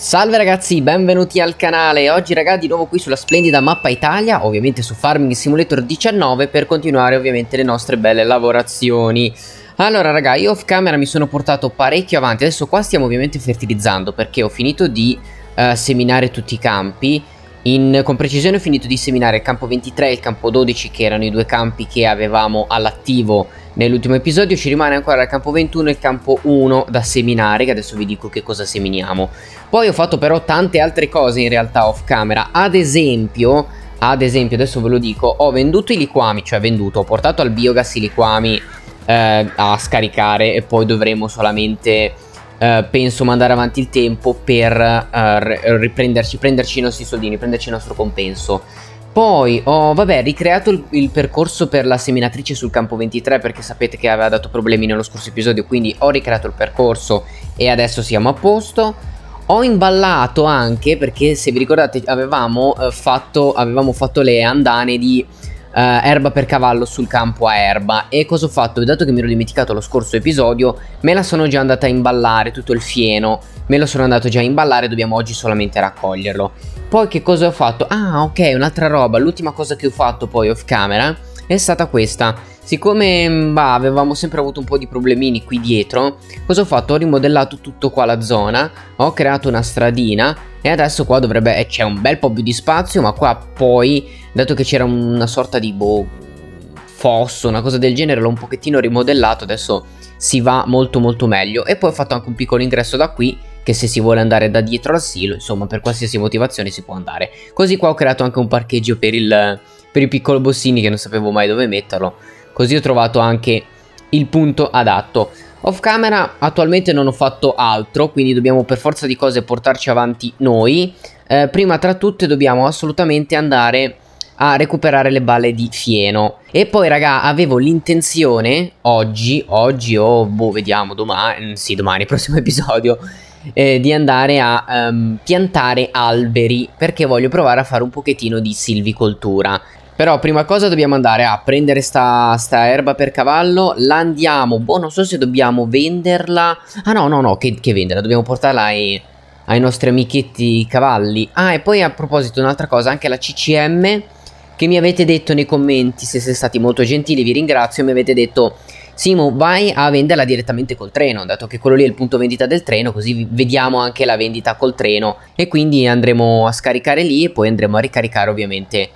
Salve ragazzi, benvenuti al canale. Oggi ragazzi di nuovo qui sulla splendida mappa Italia, ovviamente su Farming Simulator 19 per continuare ovviamente le nostre belle lavorazioni. Allora raga, io off camera mi sono portato parecchio avanti. Adesso qua stiamo ovviamente fertilizzando perché ho finito di uh, seminare tutti i campi. In, con precisione ho finito di seminare il campo 23 e il campo 12 che erano i due campi che avevamo all'attivo Nell'ultimo episodio ci rimane ancora il campo 21 e il campo 1 da seminare, che adesso vi dico che cosa seminiamo. Poi ho fatto però tante altre cose in realtà off camera, ad esempio, ad esempio adesso ve lo dico, ho venduto i liquami, cioè venduto, ho portato al biogas i liquami eh, a scaricare e poi dovremo solamente... Uh, penso mandare avanti il tempo per uh, riprenderci, prenderci i nostri soldini, prenderci il nostro compenso. Poi ho, vabbè, ricreato il, il, percorso per la seminatrice sul campo 23 perché sapete che aveva dato problemi nello scorso episodio, quindi ho ricreato il percorso e adesso siamo a posto. Ho imballato anche perché se vi ricordate avevamo, eh, fatto, avevamo fatto, le andane di eh, erba per cavallo sul campo a erba e cosa ho fatto? Dato che mi ero dimenticato lo scorso episodio me la sono già andata a imballare tutto il fieno, me lo sono andato già a imballare, dobbiamo oggi solamente raccoglierlo poi che cosa ho fatto? Ah ok un'altra roba, l'ultima cosa che ho fatto poi off camera è stata questa Siccome mm, bah, avevamo sempre avuto un po' di problemini qui dietro Cosa ho fatto? Ho rimodellato tutto qua la zona Ho creato una stradina E adesso qua dovrebbe... Eh, c'è un bel po' più di spazio Ma qua poi, dato che c'era una sorta di boh, fosso, una cosa del genere L'ho un pochettino rimodellato Adesso si va molto molto meglio E poi ho fatto anche un piccolo ingresso da qui che se si vuole andare da dietro al silo, insomma per qualsiasi motivazione si può andare. Così qua ho creato anche un parcheggio per il, per il piccolo bossini che non sapevo mai dove metterlo, così ho trovato anche il punto adatto. Off camera attualmente non ho fatto altro, quindi dobbiamo per forza di cose portarci avanti noi. Eh, prima tra tutte dobbiamo assolutamente andare a recuperare le balle di fieno. E poi raga, avevo l'intenzione oggi, oggi o oh, boh, vediamo domani, mm, sì domani, prossimo episodio, eh, di andare a ehm, piantare alberi perché voglio provare a fare un pochettino di silvicoltura. Però prima cosa dobbiamo andare a prendere sta, sta erba per cavallo, la andiamo, boh non so se dobbiamo venderla, ah no no no che, che venderla, dobbiamo portarla ai, ai nostri amichetti cavalli. Ah e poi a proposito un'altra cosa, anche la CCM che mi avete detto nei commenti, se siete stati molto gentili vi ringrazio, mi avete detto Simo vai a venderla direttamente col treno, dato che quello lì è il punto vendita del treno, così vediamo anche la vendita col treno e quindi andremo a scaricare lì e poi andremo a ricaricare ovviamente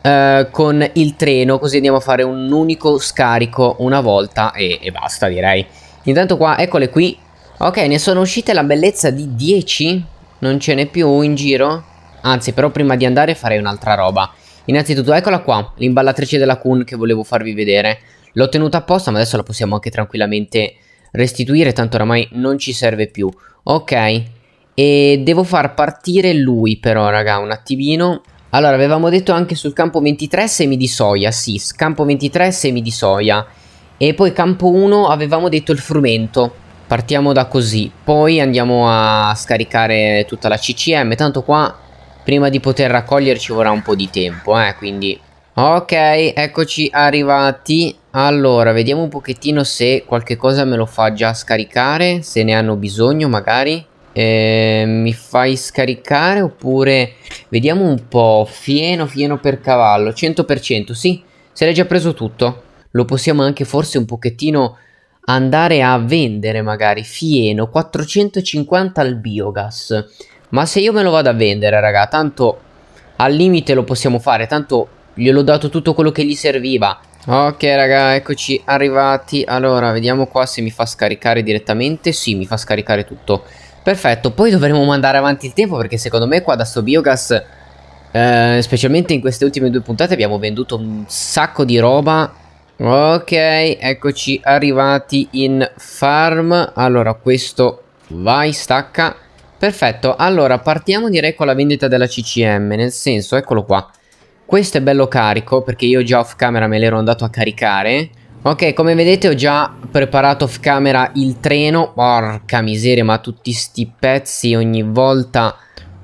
Uh, con il treno così andiamo a fare un unico scarico una volta e, e, basta direi intanto qua eccole qui ok ne sono uscite la bellezza di 10 non ce n'è più in giro anzi però prima di andare farei un'altra roba innanzitutto eccola qua l'imballatrice della Kun che volevo farvi vedere L'ho tenuta apposta, ma adesso la possiamo anche tranquillamente restituire, tanto oramai non ci serve più. Ok, e devo far partire lui però, raga, un attimino. Allora, avevamo detto anche sul campo 23 semi di soia, sì, campo 23 semi di soia. E poi campo 1 avevamo detto il frumento. Partiamo da così, poi andiamo a scaricare tutta la CCM, tanto qua prima di poter raccoglierci vorrà un po' di tempo, eh, quindi... Ok, eccoci arrivati. Allora, vediamo un pochettino se qualche cosa me lo fa già scaricare, se ne hanno bisogno magari. Eh, mi fai scaricare oppure... Vediamo un po', fieno, fieno per cavallo, 100%, sì, se l'hai già preso tutto. Lo possiamo anche forse un pochettino andare a vendere magari, fieno, 450 al biogas. Ma se io me lo vado a vendere, raga, tanto al limite lo possiamo fare, tanto gliel'ho dato tutto quello che gli serviva Ok raga, eccoci arrivati. Allora, vediamo qua se mi fa scaricare direttamente. Sì, mi fa scaricare tutto. Perfetto, poi dovremo mandare avanti il tempo perché secondo me qua da sto biogas, eh, specialmente in queste ultime due puntate, abbiamo venduto un sacco di roba. Ok, eccoci arrivati in farm. Allora, questo vai, stacca. Perfetto, allora partiamo direi con la vendita della CCM, nel senso, eccolo qua. Questo è bello carico perché io già off camera me l'ero andato a caricare. Ok, come vedete ho già preparato off camera il treno. Porca miseria, ma tutti sti pezzi ogni volta.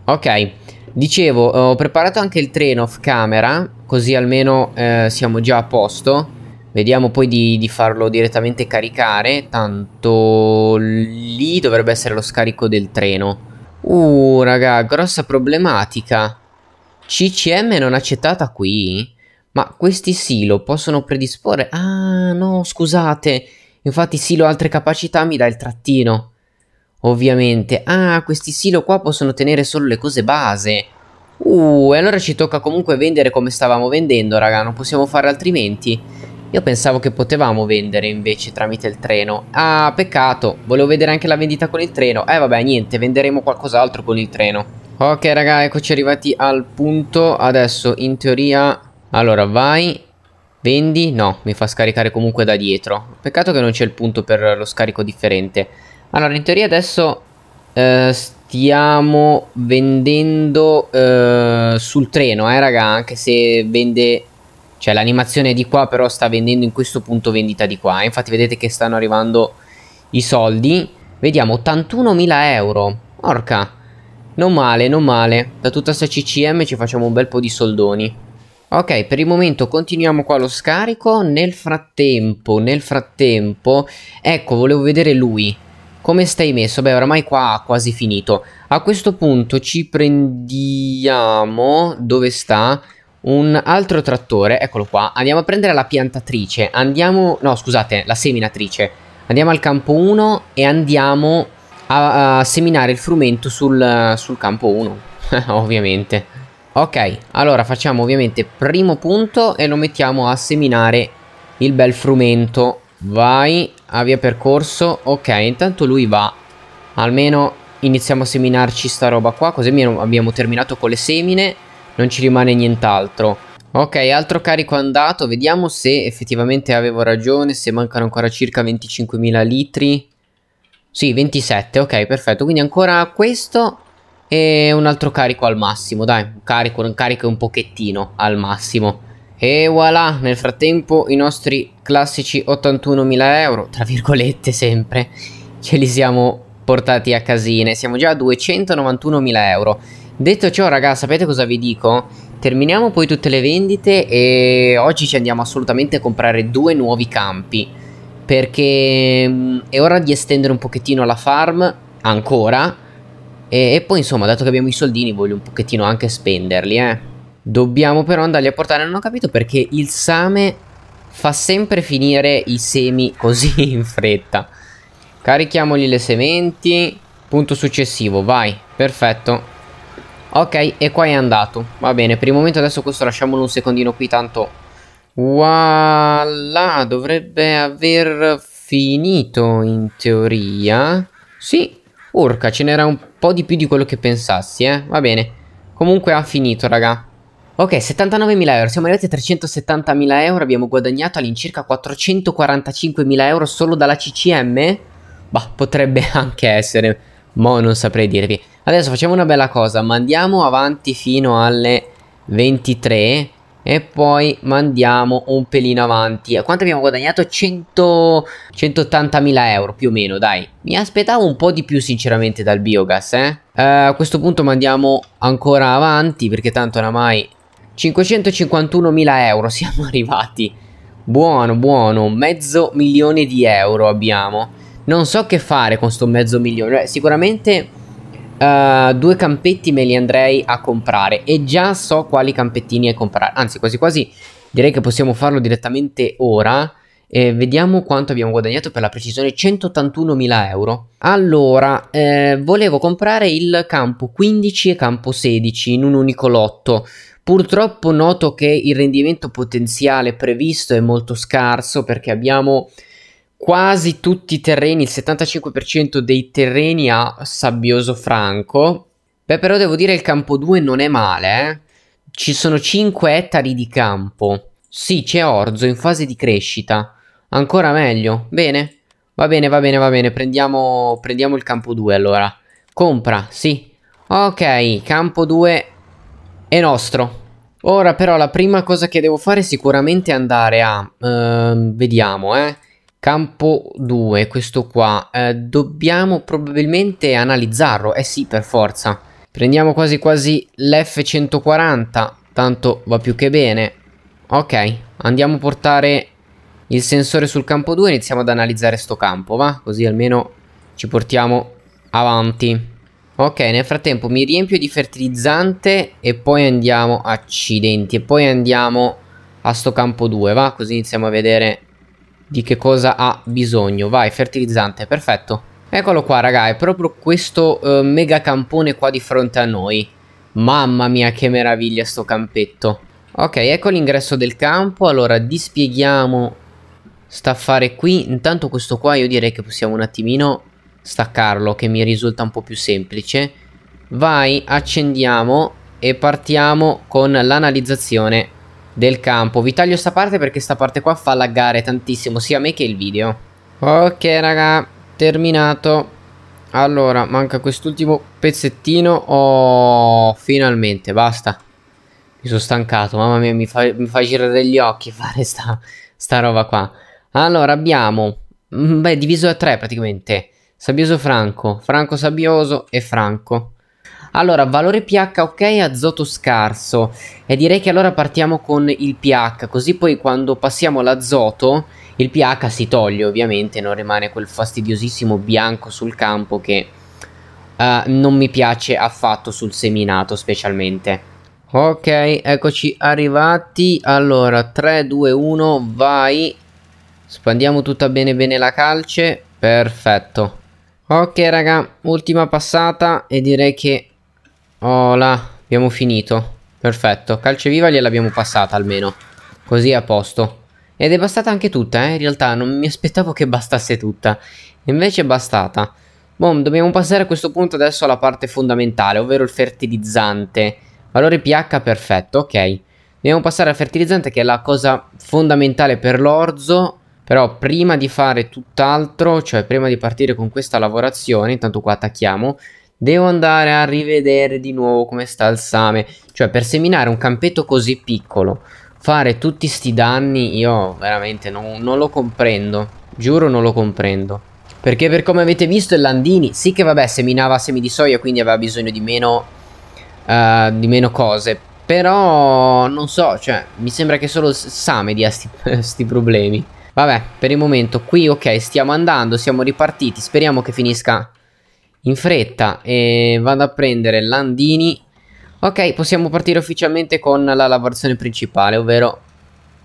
Ok, dicevo, ho preparato anche il treno off camera, così almeno eh, siamo già a posto. Vediamo poi di, di, farlo direttamente caricare. Tanto lì dovrebbe essere lo scarico del treno. Uh, raga, grossa problematica. CCM non accettata qui? Ma questi silo possono predisporre... Ah, no, scusate. Infatti silo altre capacità mi dà il trattino. Ovviamente. Ah, questi silo qua possono tenere solo le cose base. Uh, e allora ci tocca comunque vendere come stavamo vendendo, raga. Non possiamo fare altrimenti. Io pensavo che potevamo vendere invece tramite il treno. Ah, peccato. Volevo vedere anche la vendita con il treno. Eh, vabbè, niente. Venderemo qualcos'altro con il treno. Ok raga eccoci arrivati al punto Adesso in teoria Allora vai Vendi No mi fa scaricare comunque da dietro Peccato che non c'è il punto per lo scarico differente Allora in teoria adesso eh, Stiamo vendendo eh, Sul treno eh raga Anche se vende Cioè l'animazione è di qua però sta vendendo in questo punto vendita di qua Infatti vedete che stanno arrivando i soldi Vediamo 81.000 euro Orca non male, non male. Da tutta sta CCM ci facciamo un bel po' di soldoni. Ok, per il momento continuiamo qua lo scarico. Nel frattempo, nel frattempo... Ecco, volevo vedere lui. Come stai messo? Beh, oramai qua ha quasi finito. A questo punto ci prendiamo... Dove sta? Un altro trattore. Eccolo qua. Andiamo a prendere la piantatrice. Andiamo... No, scusate, la seminatrice. Andiamo al campo 1 e andiamo a, a seminare il frumento sul, sul campo 1, ovviamente. Ok, allora facciamo ovviamente primo punto e lo mettiamo a seminare il bel frumento. Vai, avvia percorso. Ok, intanto lui va. Almeno iniziamo a seminarci sta roba qua, così abbiamo terminato con le semine, non ci rimane nient'altro. Ok, altro carico andato, vediamo se effettivamente avevo ragione, se mancano ancora circa 25.000 litri. Sì, 27, ok, perfetto. Quindi ancora questo e un altro carico al massimo, dai. Un carico, un carico un pochettino al massimo. E voilà, nel frattempo i nostri classici 81.000 euro, tra virgolette sempre, ce li siamo portati a casine. Siamo già a 291.000 euro. Detto ciò, raga, sapete cosa vi dico? Terminiamo poi tutte le vendite e oggi ci andiamo assolutamente a comprare due nuovi campi perché mm, è ora di estendere un pochettino la farm ancora e, e, poi insomma dato che abbiamo i soldini voglio un pochettino anche spenderli eh. Dobbiamo però andarli a portare, non ho capito perché il same fa sempre finire i semi così in fretta Carichiamogli le sementi Punto successivo, vai, perfetto Ok, e qua è andato Va bene, per il momento adesso questo lasciamolo un secondino qui tanto Voilà, dovrebbe aver finito in teoria. Sì, urca, ce n'era un po' di più di quello che pensassi, eh. Va bene. Comunque ha finito, raga. Ok, 79.000 euro, siamo arrivati a 370.000 euro, abbiamo guadagnato all'incirca 445.000 euro solo dalla CCM? Bah, potrebbe anche essere, ma non saprei dirvi. Adesso facciamo una bella cosa, ma andiamo avanti fino alle 23 e poi mandiamo un pelino avanti. Quanto abbiamo guadagnato? 100... 180.000 euro più o meno, dai. Mi aspettavo un po' di più sinceramente dal biogas, eh? eh a questo punto mandiamo ancora avanti perché tanto oramai... 551.000 euro siamo arrivati. Buono, buono. Mezzo milione di euro abbiamo. Non so che fare con sto mezzo milione. Sicuramente eh, due campetti me li andrei a comprare e già so quali campettini comprare. Anzi, quasi quasi direi che possiamo farlo direttamente ora. E vediamo quanto abbiamo guadagnato per la precisione 181.000 euro Allora, eh, volevo comprare il campo 15 e campo 16 in un unico lotto Purtroppo noto che il rendimento potenziale previsto è molto scarso perché abbiamo quasi tutti i terreni, il 75% dei terreni a sabbioso franco. Beh, però devo dire che il campo 2 non è male, eh? Ci sono 5 ettari di campo. Sì, c'è orzo in fase di crescita. Ancora meglio. Bene. Va bene, va bene, va bene. Prendiamo, prendiamo il campo 2 allora. Compra, sì. Ok, campo 2 è nostro. Ora però la prima cosa che devo fare è sicuramente andare a... Uh, vediamo, eh Campo 2, questo qua, eh, dobbiamo probabilmente analizzarlo, eh sì per forza. Prendiamo quasi quasi l'F140, tanto va più che bene. Ok, andiamo a portare il sensore sul campo 2 e iniziamo ad analizzare sto campo, va? Così almeno ci portiamo avanti. Ok, nel frattempo mi riempio di fertilizzante e poi andiamo, accidenti, e poi andiamo a sto campo 2, va? Così iniziamo a vedere di che cosa ha bisogno. Vai, fertilizzante, perfetto. Eccolo qua, raga, è proprio questo eh, mega campone qua di fronte a noi. Mamma mia, che meraviglia sto campetto. Ok, ecco l'ingresso del campo. Allora, dispieghiamo affare qui. Intanto questo qua io direi che possiamo un attimino staccarlo, che mi risulta un po' più semplice. Vai, accendiamo e partiamo con l'analizzazione del campo. Vi taglio sta parte perché sta parte qua fa laggare tantissimo sia me che il video. Ok raga, terminato. Allora, manca quest'ultimo pezzettino. Oh, finalmente, basta. Mi sono stancato, mamma mia, mi fa, mi fa girare gli occhi fare sta, sta roba qua. Allora, abbiamo... Mm, beh, diviso da tre praticamente. Sabbioso Franco, Franco Sabbioso e Franco. Allora, valore pH ok, azoto scarso. E direi che allora partiamo con il pH, così poi quando passiamo l'azoto, il pH si toglie ovviamente, non rimane quel fastidiosissimo bianco sul campo che uh, non mi piace affatto sul seminato specialmente. Ok, eccoci arrivati. Allora, 3, 2, 1, vai. Spandiamo tutta bene bene la calce. Perfetto. Ok, raga, ultima passata e direi che Oh là, abbiamo finito. Perfetto, calce viva gliel'abbiamo passata almeno. Così è a posto. Ed è bastata anche tutta, eh? In realtà non mi aspettavo che bastasse tutta. Invece è bastata. Bom, dobbiamo passare a questo punto adesso alla parte fondamentale, ovvero il fertilizzante. Valore pH perfetto, ok. Dobbiamo passare al fertilizzante che è la cosa fondamentale per l'orzo. Però prima di fare tutt'altro, cioè prima di partire con questa lavorazione, intanto qua attacchiamo, Devo andare a rivedere di nuovo come sta il same. Cioè, per seminare un campetto così piccolo, fare tutti sti danni, io veramente non, non lo comprendo. Giuro non lo comprendo. Perché per come avete visto il Landini, sì che vabbè, seminava semi di soia, quindi aveva bisogno di meno, uh, di meno cose. Però, non so, cioè, mi sembra che solo il same dia sti, sti problemi. Vabbè, per il momento qui, ok, stiamo andando, siamo ripartiti, speriamo che finisca in fretta e vado a prendere Landini. Ok, possiamo partire ufficialmente con la lavorazione principale, ovvero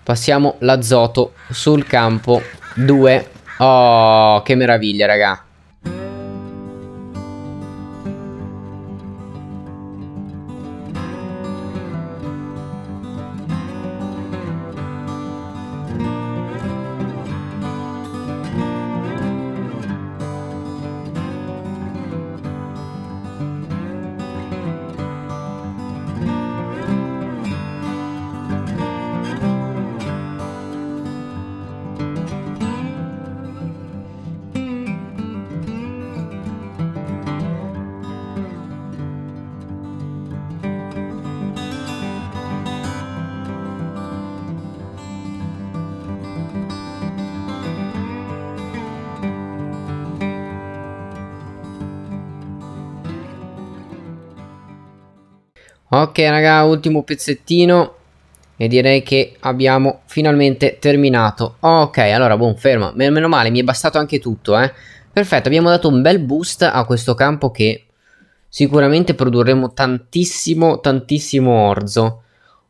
passiamo l'azoto sul campo 2. Oh, che meraviglia, raga. Ok raga, ultimo pezzettino e direi che abbiamo finalmente terminato. Ok, allora buon fermo, meno male, mi è bastato anche tutto, eh. Perfetto, abbiamo dato un bel boost a questo campo che sicuramente produrremo tantissimo, tantissimo orzo.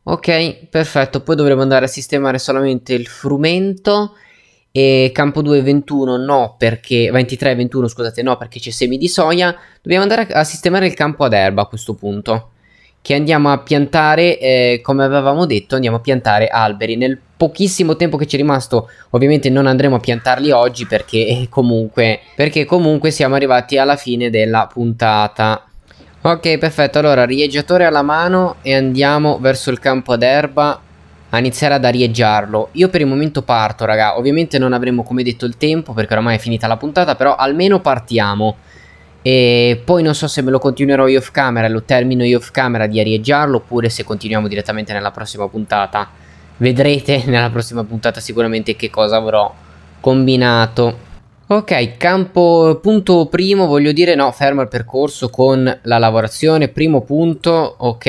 Ok, perfetto, poi dovremo andare a sistemare solamente il frumento e campo 2 21 no perché 23 21 scusate no perché c'è semi di soia dobbiamo andare a sistemare il campo ad erba a questo punto che andiamo a piantare, eh, come avevamo detto, andiamo a piantare alberi. Nel pochissimo tempo che ci è rimasto, ovviamente non andremo a piantarli oggi perché eh, comunque, perché comunque siamo arrivati alla fine della puntata. Ok, perfetto, allora rieggiatore alla mano e andiamo verso il campo d'erba a iniziare ad arieggiarlo. Io per il momento parto, raga. Ovviamente non avremo, come detto, il tempo perché oramai è finita la puntata, però almeno partiamo e poi non so se me lo continuerò io off camera, lo termino io off camera di arieggiarlo oppure se continuiamo direttamente nella prossima puntata. Vedrete nella prossima puntata sicuramente che cosa avrò combinato. Ok, campo punto primo, voglio dire no, fermo il percorso con la lavorazione, primo punto, ok,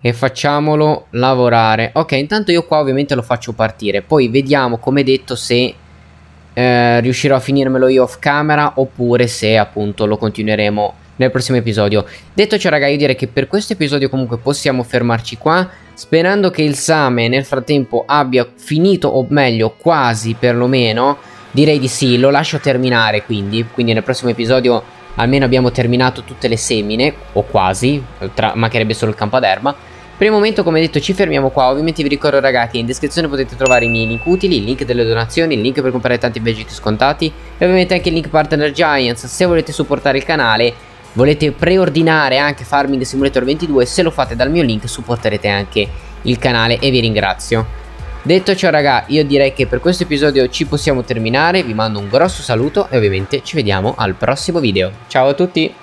e facciamolo lavorare. Ok, intanto io qua ovviamente lo faccio partire, poi vediamo come detto se eh, riuscirò a finirmelo io off camera oppure se appunto lo continueremo nel prossimo episodio. Detto ciò raga io direi che per questo episodio comunque possiamo fermarci qua sperando che il Same nel frattempo abbia finito o meglio quasi perlomeno direi di sì lo lascio terminare quindi quindi nel prossimo episodio almeno abbiamo terminato tutte le semine o quasi tra, mancherebbe solo il campo d'erba per il momento come detto ci fermiamo qua, ovviamente vi ricordo ragazzi in descrizione potete trovare i miei link utili, il link delle donazioni, il link per comprare tanti budget scontati e ovviamente anche il link partner Giants se volete supportare il canale, volete preordinare anche Farming Simulator 22 se lo fate dal mio link supporterete anche il canale e vi ringrazio. Detto ciò raga io direi che per questo episodio ci possiamo terminare, vi mando un grosso saluto e ovviamente ci vediamo al prossimo video, ciao a tutti!